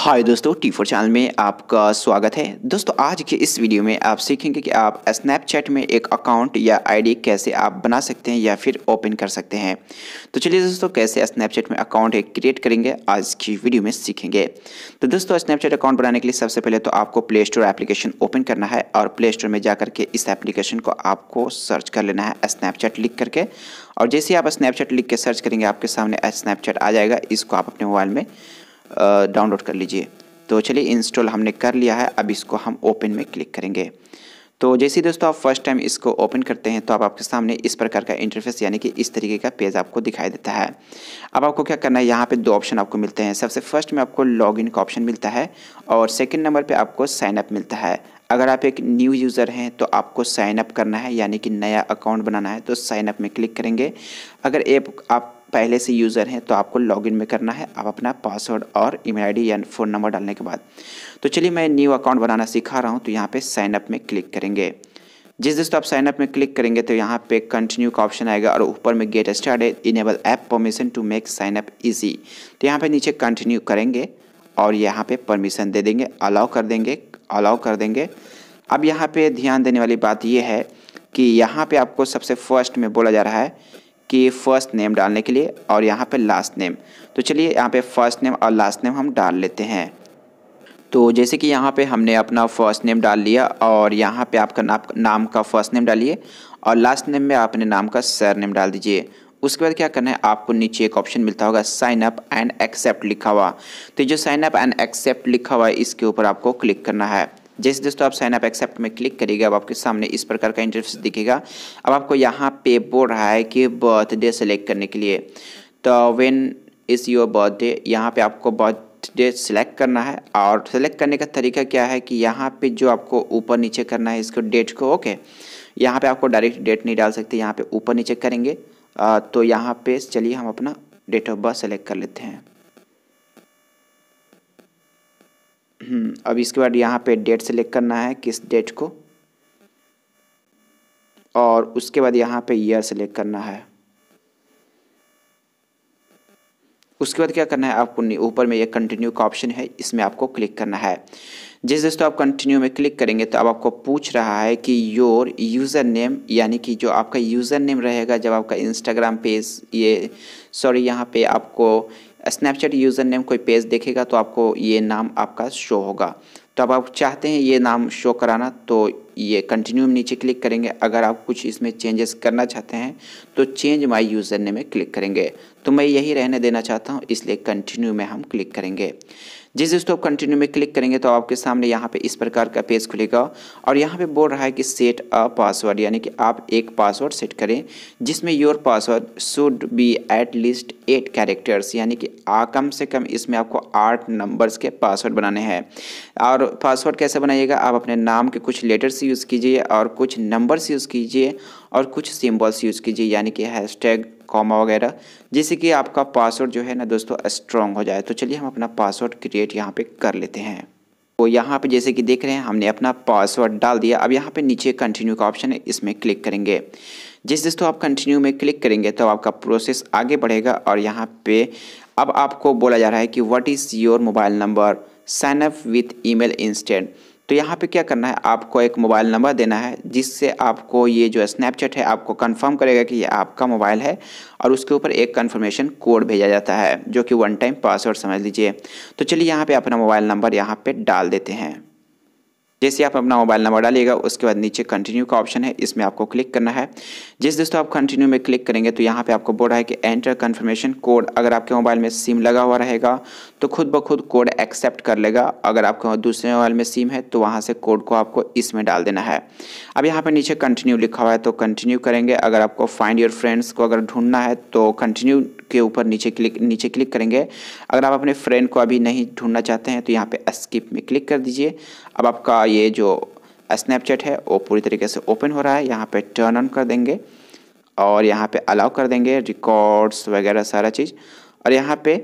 हाय दोस्तों T four channel में आपका स्वागत है दोस्तों आज के इस वीडियो में आप सीखेंगे कि आप स्नैपचैट में एक अकाउंट या आईडी कैसे आप बना सकते हैं या फिर ओपन कर सकते हैं तो चलिए दोस्तों कैसे स्नैपचैट में अकाउंट एक क्रिएट करेंगे आज की वीडियो में सीखेंगे तो दोस्तों स्नैपचैट अकाउंट बनाने के लिए सबसे पहले तो आपको प्ले स्टोर एप्लीकेशन ओपन करना है और प्ले स्टोर में जा करके इस एप्लीकेशन को आपको सर्च कर लेना है स्नैपचैट लिख करके और जैसे आप स्नैपचैट लिख के सर्च करेंगे आपके सामने स्नैपचैट आ जाएगा इसको आप अपने मोबाइल में डाउनलोड कर लीजिए तो चलिए इंस्टॉल हमने कर लिया है अब इसको हम ओपन में क्लिक करेंगे तो जैसे दोस्तों आप फर्स्ट टाइम इसको ओपन करते हैं तो आप आपके सामने इस प्रकार का इंटरफेस यानी कि इस तरीके का पेज आपको दिखाई देता है अब आपको क्या करना है यहाँ पे दो ऑप्शन आपको मिलते हैं सबसे फर्स्ट में आपको लॉगिन का ऑप्शन मिलता है और सेकंड नंबर पे आपको साइन अप मिलता है अगर आप एक न्यू यूज़र हैं तो आपको साइनअप करना है यानी कि नया अकाउंट बनाना है तो साइनअप में क्लिक करेंगे अगर एप आप पहले से यूज़र हैं तो आपको लॉगिन में करना है आप अपना पासवर्ड और ईमेल आईडी या फ़ोन नंबर डालने के बाद तो चलिए मैं न्यू अकाउंट बनाना सिखा रहा हूँ तो यहाँ पे साइन अप में क्लिक करेंगे जिस दोस्तों आप साइन अप में क्लिक करेंगे तो यहाँ पे कंटिन्यू का ऑप्शन आएगा और ऊपर में get started enable app permission to make sign up easy तो यहाँ पे नीचे कंटिन्यू करेंगे और यहाँ पे परमिशन दे देंगे अलाउ कर देंगे अलाउ कर देंगे अब यहाँ पे ध्यान देने वाली बात यह है कि यहाँ पे आपको सबसे फर्स्ट में बोला जा रहा है कि फर्स्ट नेम डालने के लिए और यहाँ पे लास्ट नेम तो चलिए यहाँ पे फर्स्ट नेम और लास्ट नेम हम डाल लेते हैं तो जैसे कि यहाँ पे हमने अपना फर्स्ट नेम डाल लिया और यहाँ पे आपका नाम नाम का फर्स्ट नेम डालिए और लास्ट नेम में अपने नाम का सर नेम डाल दीजिए उसके बाद क्या करना है आपको नीचे एक ऑप्शन मिलता होगा साइन अप एंड एक्सेप्ट लिखा हुआ तो जो साइन अप एंड एक्सेप्ट लिखा हुआ है इसके ऊपर आपको क्लिक करना है जैसे दोस्तों आप साइनअप एक्सेप्ट में क्लिक करिएगा अब आपके सामने इस प्रकार का इंटरफेस दिखेगा अब आपको यहाँ पे बोल रहा है कि बर्थडे सेलेक्ट करने के लिए तो वेन इज़ योर बर्थडे यहाँ पे आपको बर्थ सेलेक्ट करना है और सेलेक्ट करने का तरीका क्या है कि यहाँ पे जो आपको ऊपर नीचे करना है इसको डेट को ओके यहाँ पे आपको डायरेक्ट डेट नहीं डाल सकते यहाँ पे ऊपर नीचे करेंगे तो यहाँ पे चलिए हम अपना डेट ऑफ बर्थ सेलेक्ट कर लेते हैं अब इसके बाद यहाँ पे डेट सेलेक्ट करना है किस डेट को और उसके बाद यहाँ पे ईयर सेलेक्ट करना है उसके बाद क्या करना है आपको ऊपर में ये कंटिन्यू का ऑप्शन है इसमें आपको क्लिक करना है जिस दोस्तों आप कंटिन्यू में क्लिक करेंगे तो अब आपको पूछ रहा है कि योर यूज़र नेम यानी कि जो आपका यूज़र नेम रहेगा जब आपका इंस्टाग्राम पेज ये सॉरी यहाँ पे आपको स्नैपचैट यूज़र नेम कोई पेज देखेगा तो आपको ये नाम आपका शो होगा तो अब आप चाहते हैं ये नाम शो कराना तो ये कंटिन्यू में नीचे क्लिक करेंगे अगर आप कुछ इसमें चेंजेस करना चाहते हैं तो चेंज माय यूज़र नेम में क्लिक करेंगे तो मैं यही रहने देना चाहता हूं इसलिए कंटिन्यू में हम क्लिक करेंगे जिस दोस्तों आप कंटिन्यू में क्लिक करेंगे तो आपके सामने यहाँ पे इस प्रकार का पेज खुलेगा और यहाँ पे बोल रहा है कि सेट अ पासवर्ड यानी कि आप एक पासवर्ड सेट करें जिसमें your password should be at least eight characters यानी कि आ कम से कम इसमें आपको आठ नंबर्स के पासवर्ड बनाने हैं और पासवर्ड कैसे बनाइएगा आप अपने नाम के कुछ लेटर्स यूज़ कीजिए और कुछ नंबर्स यूज़ कीजिए और कुछ सिंबल्स यूज़ कीजिए यानी कि हैशटैग कॉमा वगैरह जिससे कि आपका पासवर्ड जो है ना दोस्तों स्ट्रॉन्ग हो जाए तो चलिए हम अपना पासवर्ड क्रिएट यहाँ पे कर लेते हैं तो यहाँ पे जैसे कि देख रहे हैं हमने अपना पासवर्ड डाल दिया अब यहाँ पे नीचे कंटिन्यू का ऑप्शन है इसमें क्लिक करेंगे जिस दोस्तों आप कंटिन्यू में क्लिक करेंगे तो आपका प्रोसेस आगे बढ़ेगा और यहाँ पे अब आपको बोला जा रहा है कि what is your mobile number sign up with email instant तो यहाँ पे क्या करना है आपको एक मोबाइल नंबर देना है जिससे आपको ये जो स्नैपचैट है आपको कंफर्म करेगा कि ये आपका मोबाइल है और उसके ऊपर एक कंफर्मेशन कोड भेजा जाता है जो कि वन टाइम पासवर्ड समझ लीजिए तो चलिए यहाँ पर अपना मोबाइल नंबर यहाँ पर डाल देते हैं जैसे आप अपना मोबाइल नंबर डालिएगा उसके बाद नीचे कंटिन्यू का ऑप्शन है इसमें आपको क्लिक करना है जिस दोस्तों आप कंटिन्यू में क्लिक करेंगे तो यहाँ पे आपको बोल रहा है कि एंटर कन्फर्मेशन कोड अगर आपके मोबाइल में सिम लगा हुआ रहेगा तो खुद ब खुद कोड एक्सेप्ट कर लेगा अगर आपके दूसरे मोबाइल में सिम है तो वहाँ से कोड को आपको इसमें डाल देना है अब यहाँ पर नीचे कंटिन्यू लिखा हुआ है तो कंटिन्यू करेंगे अगर आपको फाइंड योर फ्रेंड्स को अगर ढूंढना है तो कंटिन्यू के ऊपर नीचे क्लिक नीचे क्लिक करेंगे अगर आप अपने फ्रेंड को अभी नहीं ढूंढना चाहते हैं तो यहाँ पे स्किप में क्लिक कर दीजिए अब आपका ये जो स्नैपचैट है वो पूरी तरीके से ओपन हो रहा है यहाँ पे टर्न ऑन कर देंगे और यहाँ पे अलाउ कर देंगे रिकॉर्ड्स वगैरह सारा चीज़ और यहाँ पर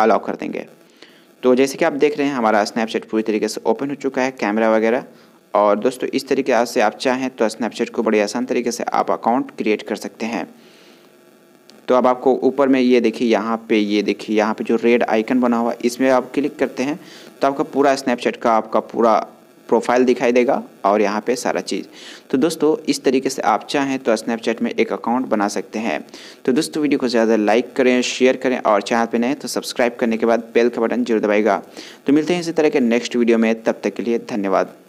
अलाउ कर देंगे तो जैसे कि आप देख रहे हैं हमारा स्नैपचैट पूरी तरीके से ओपन हो चुका है कैमरा वगैरह और दोस्तों इस तरीके से आप चाहें तो स्नैपचैट को बड़ी आसान तरीके से आप अकाउंट क्रिएट कर सकते हैं तो अब आपको ऊपर में ये देखिए यहाँ पे ये देखिए यहाँ पे जो रेड आइकन बना हुआ है इसमें आप क्लिक करते हैं तो आपका पूरा स्नैपचैट का आपका पूरा प्रोफाइल दिखाई देगा और यहाँ पे सारा चीज़ तो दोस्तों इस तरीके से आप चाहें तो स्नैपचैट में एक अकाउंट बना सकते हैं तो दोस्तों वीडियो को ज़्यादा लाइक करें शेयर करें और चैनल पे नए तो सब्सक्राइब करने के बाद बेल का बटन जरूर दबाएगा तो मिलते हैं इसी तरह के नेक्स्ट वीडियो में तब तक के लिए धन्यवाद